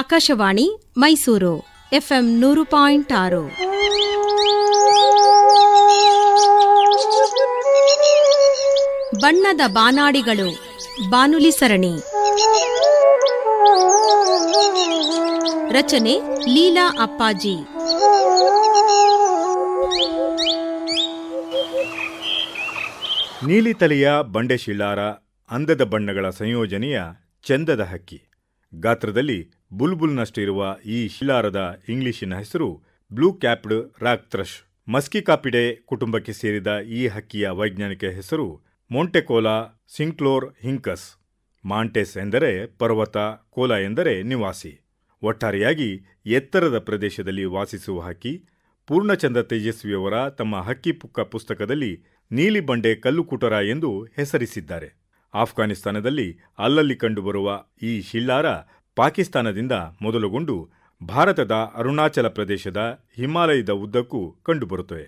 Akashvani Mysuru FM ನೂರು point ಆರು ಬಣ್ಣದ ಬಾನಾಡಿಗಳು ಬಾನುಲಿ ಸರಣಿ ರಚನೆ ಲೀಲಾ ಅಪ್ಪಾಜಿ ನೀಲಿ ತಲೆಯ ಬಂಡೆಶಿಲಾರ ಅಂದದ ಬಣ್ಣಗಳ ಸಂಯೋಜನೆಯ ಚಂದದ ಹಕ್ಕಿ ಗಾತ್ರದಲ್ಲಿ ಬುಲ್ಬುಲ್ನಷ್ಟಿರುವ ಈ ಶಿಲಾರದ ಇಂಗ್ಲಿಷಿನ ಹೆಸರು ಬ್ಲೂ ಕ್ಯಾಪ್ಡ್ ಮಸ್ಕಿ ಕಾಪಿಡೆ ಕುಟುಂಬಕ್ಕೆ ಸೇರಿದ ಈ ಹಕ್ಕಿಯ ವೈಜ್ಞಾನಿಕ ಹೆಸರು ಮೊಂಟೆಕೋಲಾ ಸಿಂಕ್ಲೋರ್ ಹಿಂಕಸ್ ಮಾಂಟೆಸ್ ಎಂದರೆ ಪರ್ವತ ಕೋಲಾ ಎಂದರೆ ನಿವಾಸಿ ಒಟ್ಟಾರೆಯಾಗಿ ಎತ್ತರದ ಪ್ರದೇಶದಲ್ಲಿ ವಾಸಿಸುವ ಹಕ್ಕಿ ಪೂರ್ಣಚಂದ್ರ ತೇಜಸ್ವಿಯವರ ತಮ್ಮ ಹಕ್ಕಿ ಪುಕ್ಕ ಪುಸ್ತಕದಲ್ಲಿ ನೀಲಿ ಬಂಡೆ ಕಲ್ಲುಕುಟರ ಎಂದು ಹೆಸರಿಸಿದ್ದಾರೆ ಆಫ್ಘಾನಿಸ್ತಾನದಲ್ಲಿ ಅಲ್ಲಲ್ಲಿ ಕಂಡುಬರುವ ಈ ಶಿಲ್ಲಾರ ಪಾಕಿಸ್ತಾನದಿಂದ ಮೊದಲುಗೊಂಡು ಭಾರತದ ಅರುಣಾಚಲ ಪ್ರದೇಶದ ಹಿಮಾಲಯದ ಉದ್ದಕ್ಕೂ ಕಂಡುಬರುತ್ತವೆ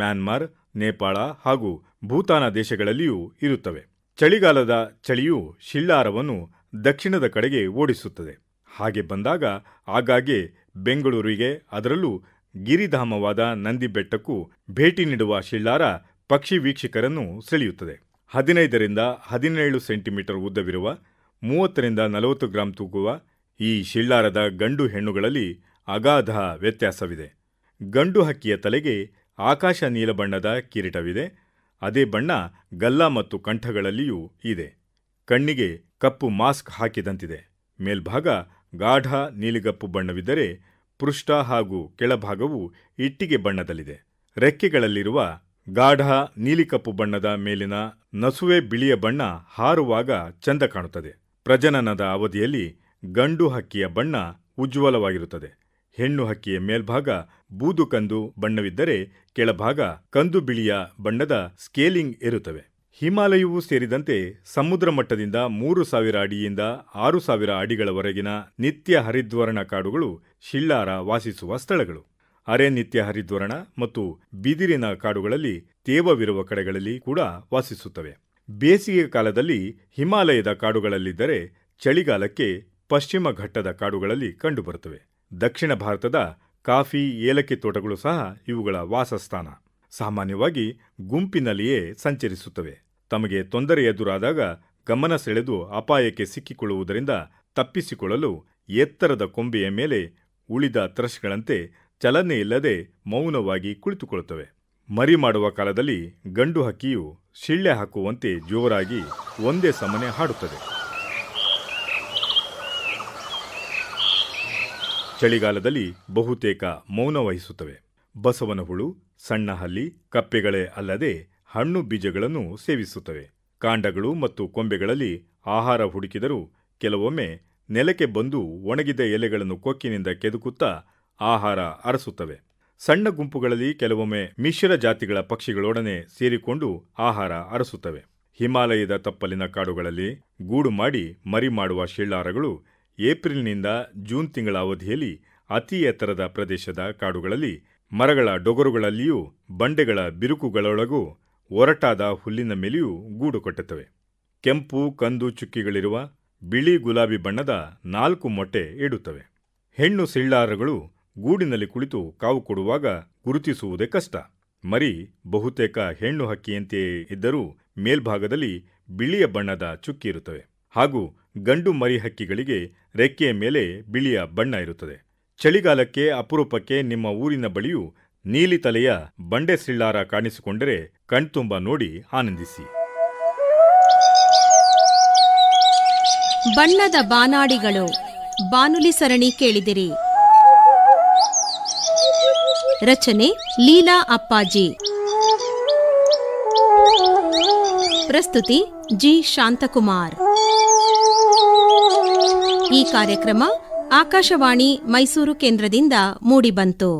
ಮ್ಯಾನ್ಮಾರ್ ನೇಪಾಳ ಹಾಗೂ ಭೂತಾನ ದೇಶಗಳಲ್ಲಿಯೂ ಇರುತ್ತವೆ ಚಳಿಗಾಲದ ಚಳಿಯು ಶಿಳ್ಳಾರವನ್ನು ದಕ್ಷಿಣದ ಕಡೆಗೆ ಓಡಿಸುತ್ತದೆ ಹಾಗೆ ಬಂದಾಗ ಆಗಾಗ್ಗೆ ಬೆಂಗಳೂರಿಗೆ ಅದರಲ್ಲೂ ಗಿರಿಧಾಮವಾದ ನಂದಿ ಭೇಟಿ ನೀಡುವ ಶಿಳ್ಳಾರ ಪಕ್ಷಿ ವೀಕ್ಷಕರನ್ನು ಸೆಳೆಯುತ್ತದೆ ಹದಿನೈದರಿಂದ ಹದಿನೇಳು ಸೆಂಟಿಮೀಟರ್ ಉದ್ದವಿರುವ ಮೂವತ್ತರಿಂದ ನಲವತ್ತು ಗ್ರಾಂ ತೂಗುವ ಈ ಶಿಳ್ಳಾರದ ಗಂಡು ಹೆಣ್ಣುಗಳಲ್ಲಿ ಅಗಾಧ ವ್ಯತ್ಯಾಸವಿದೆ ಗಂಡು ಹಕ್ಕಿಯ ತಲೆಗೆ ಆಕಾಶ ನೀಲ ಬಣ್ಣದ ಕಿರೀಟವಿದೆ ಅದೇ ಬಣ್ಣ ಗಲ್ಲ ಮತ್ತು ಕಂಠಗಳಲ್ಲಿಯೂ ಇದೆ ಕಣ್ಣಿಗೆ ಕಪ್ಪು ಮಾಸ್ಕ್ ಹಾಕಿದಂತಿದೆ ಮೇಲ್ಭಾಗ ಗಾಢ ನೀಲಿಗಪ್ಪು ಬಣ್ಣವಿದ್ದರೆ ಪೃಷ್ಠ ಹಾಗೂ ಕೆಳಭಾಗವು ಇಟ್ಟಿಗೆ ಬಣ್ಣದಲ್ಲಿದೆ ರೆಕ್ಕೆಗಳಲ್ಲಿರುವ ಗಾಢ ಕಪ್ಪು ಬಣ್ಣದ ಮೇಲಿನ ನಸುವೆ ಬಿಳಿಯ ಬಣ್ಣ ಹಾರುವಾಗ ಚಂದ ಕಾಣುತ್ತದೆ ಪ್ರಜನನದ ಅವಧಿಯಲ್ಲಿ ಗಂಡು ಹಕ್ಕಿಯ ಬಣ್ಣ ಉಜ್ವಲವಾಗಿರುತ್ತದೆ ಹೆಣ್ಣು ಹಕ್ಕಿಯ ಮೇಲ್ಭಾಗ ಬೂದು ಕಂದು ಬಣ್ಣವಿದ್ದರೆ ಕೆಳಭಾಗ ಕಂದು ಬಿಳಿಯ ಬಣ್ಣದ ಸ್ಕೇಲಿಂಗ್ ಇರುತ್ತವೆ ಹಿಮಾಲಯವೂ ಸೇರಿದಂತೆ ಸಮುದ್ರ ಮಟ್ಟದಿಂದ ಮೂರು ಸಾವಿರ ಅಡಿಯಿಂದ ಆರು ಸಾವಿರ ಅಡಿಗಳವರೆಗಿನ ನಿತ್ಯ ಹರಿದ್ವರಣ ಕಾಡುಗಳು ಶಿಳ್ಳಾರ ವಾಸಿಸುವ ಸ್ಥಳಗಳು ಅರೆ ನಿತ್ಯ ಹರಿದ್ವರ್ಣ ಮತ್ತು ಬಿದಿರಿನ ಕಾಡುಗಳಲ್ಲಿ ತೇವವಿರುವ ಕಡೆಗಳಲ್ಲಿ ಕೂಡ ವಾಸಿಸುತ್ತವೆ ಬೇಸಿಗೆ ಕಾಲದಲ್ಲಿ ಹಿಮಾಲಯದ ಕಾಡುಗಳಲ್ಲಿದ್ದರೆ ಚಳಿಗಾಲಕ್ಕೆ ಪಶ್ಚಿಮ ಘಟ್ಟದ ಕಾಡುಗಳಲ್ಲಿ ಕಂಡುಬರುತ್ತವೆ ದಕ್ಷಿಣ ಭಾರತದ ಕಾಫಿ ಏಲಕ್ಕಿ ತೋಟಗಳು ಸಹ ಇವುಗಳ ವಾಸಸ್ಥಾನ ಸಾಮಾನ್ಯವಾಗಿ ಗುಂಪಿನಲ್ಲಿಯೇ ಸಂಚರಿಸುತ್ತವೆ ತಮಗೆ ತೊಂದರೆ ಎದುರಾದಾಗ ಗಮನ ಸೆಳೆದು ಅಪಾಯಕ್ಕೆ ಸಿಕ್ಕಿಕೊಳ್ಳುವುದರಿಂದ ತಪ್ಪಿಸಿಕೊಳ್ಳಲು ಎತ್ತರದ ಕೊಂಬೆಯ ಮೇಲೆ ಉಳಿದ ತ್ರಶ್ಗಳಂತೆ ಚಲನೆಯಿಲ್ಲದೆ ಮೌನವಾಗಿ ಕುಳಿತುಕೊಳ್ಳುತ್ತವೆ ಮರಿ ಮಾಡುವ ಕಾಲದಲ್ಲಿ ಗಂಡು ಹಕ್ಕಿಯು ಶಿಳ್ಳೆ ಹಾಕುವಂತೆ ಜೋರಾಗಿ ಒಂದೇ ಸಮನೆ ಹಾಡುತ್ತದೆ ಚಳಿಗಾಲದಲ್ಲಿ ಬಹುತೇಕ ಮೌನವಹಿಸುತ್ತವೆ ಬಸವನ ಹುಳು ಸಣ್ಣ ಹಲ್ಲಿ ಕಪ್ಪೆಗಳೇ ಅಲ್ಲದೆ ಹಣ್ಣು ಬೀಜಗಳನ್ನು ಸೇವಿಸುತ್ತವೆ ಕಾಂಡಗಳು ಮತ್ತು ಕೊಂಬೆಗಳಲ್ಲಿ ಆಹಾರ ಹುಡುಕಿದರೂ ಕೆಲವೊಮ್ಮೆ ನೆಲಕ್ಕೆ ಬಂದು ಒಣಗಿದ ಎಲೆಗಳನ್ನು ಕೊಕ್ಕಿನಿಂದ ಕೆದುಕುತ್ತಾ ಆಹಾರ ಅರಸುತ್ತವೆ ಸಣ್ಣ ಗುಂಪುಗಳಲ್ಲಿ ಕೆಲವೊಮ್ಮೆ ಮಿಶ್ರ ಜಾತಿಗಳ ಪಕ್ಷಿಗಳೊಡನೆ ಸೇರಿಕೊಂಡು ಆಹಾರ ಅರಸುತ್ತವೆ ಹಿಮಾಲಯದ ತಪ್ಪಲಿನ ಕಾಡುಗಳಲ್ಲಿ ಗೂಡು ಮಾಡಿ ಮರಿ ಮಾಡುವ ಶಿಳ್ಳಾರಗಳು ಏಪ್ರಿಲ್ನಿಂದ ಜೂನ್ ತಿಂಗಳ ಅವಧಿಯಲ್ಲಿ ಅತಿ ಎತ್ತರದ ಪ್ರದೇಶದ ಕಾಡುಗಳಲ್ಲಿ ಮರಗಳ ಡೊಗರುಗಳಲ್ಲಿಯೂ ಬಂಡೆಗಳ ಬಿರುಕುಗಳೊಳಗೂ ಒರಟಾದ ಹುಲ್ಲಿನ ಮೇಲೆಯೂ ಗೂಡು ಕಟ್ಟುತ್ತವೆ ಕೆಂಪು ಕಂದು ಚುಕ್ಕಿಗಳಿರುವ ಬಿಳಿ ಗುಲಾಬಿ ಬಣ್ಣದ ನಾಲ್ಕು ಮೊಟ್ಟೆ ಇಡುತ್ತವೆ ಹೆಣ್ಣು ಸಿಳ್ಳಾರಗಳು ಗೂಡಿನಲ್ಲಿ ಕುಳಿತು ಕಾವು ಕೊಡುವಾಗ ಗುರುತಿಸುವುದೇ ಕಷ್ಟ ಮರಿ ಬಹುತೇಕ ಹೆಣ್ಣು ಹಕ್ಕಿಯಂತೆಯೇ ಇದ್ದರೂ ಮೇಲ್ಭಾಗದಲ್ಲಿ ಬಿಳಿಯ ಬಣ್ಣದ ಚುಕ್ಕಿ ಇರುತ್ತವೆ ಹಾಗೂ ಗಂಡು ಮರಿ ಹಕ್ಕಿಗಳಿಗೆ ರೆಕ್ಕೆಯ ಮೇಲೆ ಬಿಳಿಯ ಬಣ್ಣ ಇರುತ್ತದೆ ಚಳಿಗಾಲಕ್ಕೆ ಅಪರೂಪಕ್ಕೆ ನಿಮ್ಮ ಊರಿನ ಬಳಿಯೂ ನೀಲಿ ತಲೆಯ ಬಂಡೆ ಸಿಳ್ಳಾರ ಕಾಣಿಸಿಕೊಂಡರೆ ಕಣ್ತುಂಬ ನೋಡಿ ಆನಂದಿಸಿ ಬಣ್ಣದ ಬಾನಾಡಿಗಳು ಬಾನುಲಿ ಸರಣಿ ಕೇಳಿದಿರಿ ರಚನೆ ಲೀಲಾ ಅಪ್ಪಾಜಿ ಪ್ರಸ್ತುತಿ ಜಿ ಶಾಂತಕುಮಾರ್ ಈ ಕಾರ್ಯಕ್ರಮ ಆಕಾಶವಾಣಿ ಮೈಸೂರು ಕೇಂದ್ರದಿಂದ ಮೂಡಿಬಂತು